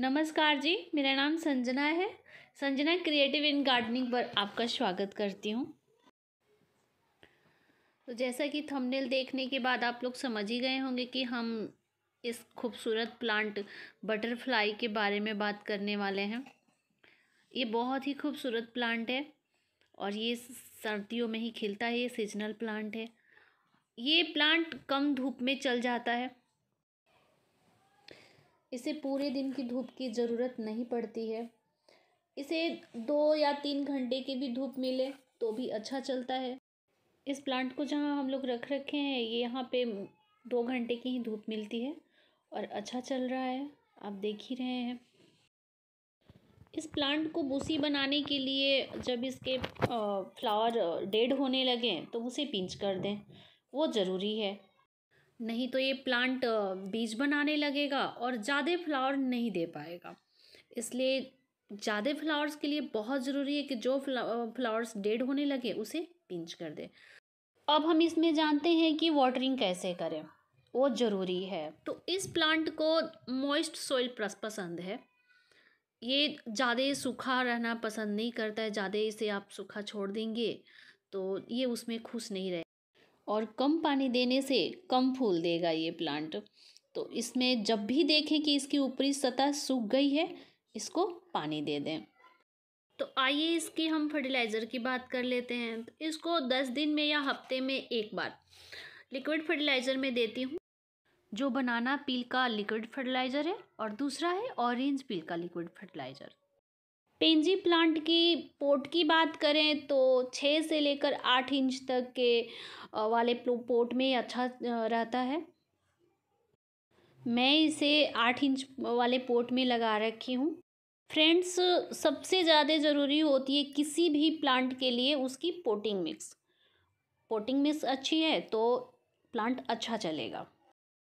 नमस्कार जी मेरा नाम संजना है संजना क्रिएटिव इन गार्डनिंग पर आपका स्वागत करती हूँ तो जैसा कि थंबनेल देखने के बाद आप लोग समझ ही गए होंगे कि हम इस खूबसूरत प्लांट बटरफ्लाई के बारे में बात करने वाले हैं ये बहुत ही खूबसूरत प्लांट है और ये सर्दियों में ही खिलता है ये सीजनल प्लांट है ये प्लांट कम धूप में चल जाता है इसे पूरे दिन की धूप की ज़रूरत नहीं पड़ती है इसे दो या तीन घंटे की भी धूप मिले तो भी अच्छा चलता है इस प्लांट को जहाँ हम लोग रख रखे हैं ये यहाँ पे दो घंटे की ही धूप मिलती है और अच्छा चल रहा है आप देख ही रहे हैं इस प्लांट को बूसी बनाने के लिए जब इसके फ्लावर डेड होने लगे तो उसे पिंच कर दें वो ज़रूरी है नहीं तो ये प्लांट बीज बनाने लगेगा और ज़्यादा फ्लावर नहीं दे पाएगा इसलिए ज़्यादा फ्लावर्स के लिए बहुत ज़रूरी है कि जो फ्लावर्स डेड होने लगे उसे पिंच कर दे अब हम इसमें जानते हैं कि वाटरिंग कैसे करें वो ज़रूरी है तो इस प्लांट को मॉइस्ट सॉइल पसंद है ये ज़्यादा सूखा रहना पसंद नहीं करता है ज़्यादा इसे आप सूखा छोड़ देंगे तो ये उसमें खुश नहीं रहे और कम पानी देने से कम फूल देगा ये प्लांट तो इसमें जब भी देखें कि इसकी ऊपरी सतह सूख गई है इसको पानी दे दें तो आइए इसकी हम फर्टिलाइज़र की बात कर लेते हैं तो इसको दस दिन में या हफ्ते में एक बार लिक्विड फर्टिलाइज़र में देती हूँ जो बनाना पील का लिक्विड फर्टिलाइज़र है और दूसरा है ऑरेंज पील का लिक्विड फर्टिलाइज़र पेंजी प्लांट की पोट की बात करें तो छः से लेकर आठ इंच तक के वाले पोट में अच्छा रहता है मैं इसे आठ इंच वाले पोट में लगा रखी हूँ फ्रेंड्स सबसे ज़्यादा ज़रूरी होती है किसी भी प्लांट के लिए उसकी पोटिंग मिक्स पोटिंग मिक्स अच्छी है तो प्लांट अच्छा चलेगा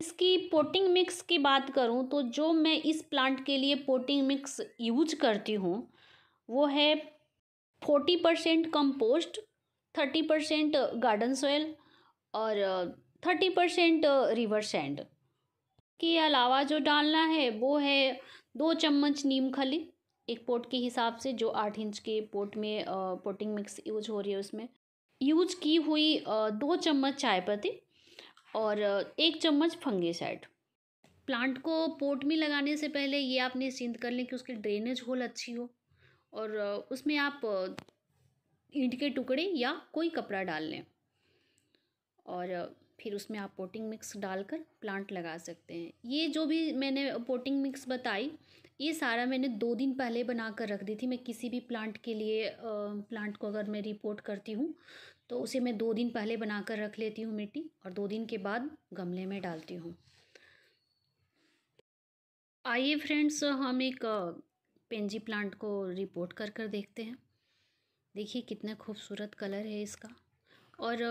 इसकी पोटिंग मिक्स की बात करूं तो जो मैं इस प्लांट के लिए पोटिंग मिक्स यूज करती हूं वो है forty percent compost thirty percent garden soil और थर्टी परसेंट रिवर सैंड के अलावा जो डालना है वो है दो चम्मच नीम खली एक पोट के हिसाब से जो आठ इंच के पोट में पोटिंग मिक्स यूज हो रही है उसमें यूज की हुई दो चम्मच चाय पत्ती और एक चम्मच फंगीसाइड प्लांट को पोट में लगाने से पहले ये आपने सिंध कर लें कि उसकी ड्रेनेज होल अच्छी हो और उसमें आप ईंट के टुकड़े या कोई कपड़ा डाल लें और फिर उसमें आप पोटिंग मिक्स डालकर प्लांट लगा सकते हैं ये जो भी मैंने पोटिंग मिक्स बताई ये सारा मैंने दो दिन पहले बना कर रख दी थी मैं किसी भी प्लांट के लिए प्लांट को अगर मैं रिपोर्ट करती हूँ तो उसे मैं दो दिन पहले बना कर रख लेती हूँ मिट्टी और दो दिन के बाद गमले में डालती हूँ आइए फ्रेंड्स हम एक पेंजी प्लांट को रिपोर्ट कर कर देखते हैं देखिए कितना खूबसूरत कलर है इसका और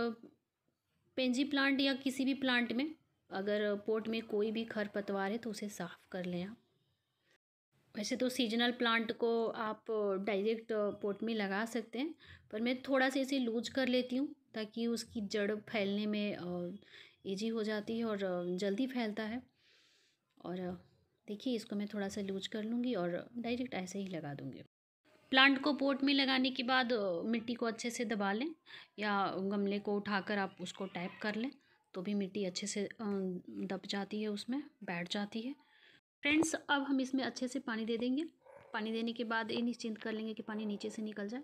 पेंजी प्लांट या किसी भी प्लांट में अगर पोट में कोई भी खरपतवार है तो उसे साफ़ कर लें आप वैसे तो सीजनल प्लांट को आप डायरेक्ट पोट में लगा सकते हैं पर मैं थोड़ा सा इसे लूज कर लेती हूँ ताकि उसकी जड़ फैलने में ईजी हो जाती है और जल्दी फैलता है और देखिए इसको मैं थोड़ा सा लूज कर लूँगी और डायरेक्ट ऐसे ही लगा दूँगी प्लांट को पोट में लगाने के बाद मिट्टी को अच्छे से दबा लें या गमले को उठाकर आप उसको टैप कर लें तो भी मिट्टी अच्छे से दब जाती है उसमें बैठ जाती है फ्रेंड्स अब हम इसमें अच्छे से पानी दे देंगे पानी देने के बाद ये निश्चिंत कर लेंगे कि पानी नीचे से निकल जाए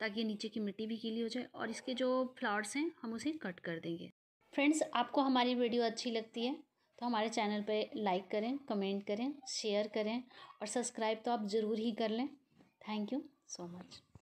ताकि नीचे की मिट्टी भी गीली हो जाए और इसके जो फ्लावर्स हैं हम उसे कट कर देंगे फ्रेंड्स आपको हमारी वीडियो अच्छी लगती है तो हमारे चैनल पर लाइक करें कमेंट करें शेयर करें और सब्सक्राइब तो आप ज़रूर ही कर लें Thank you so much.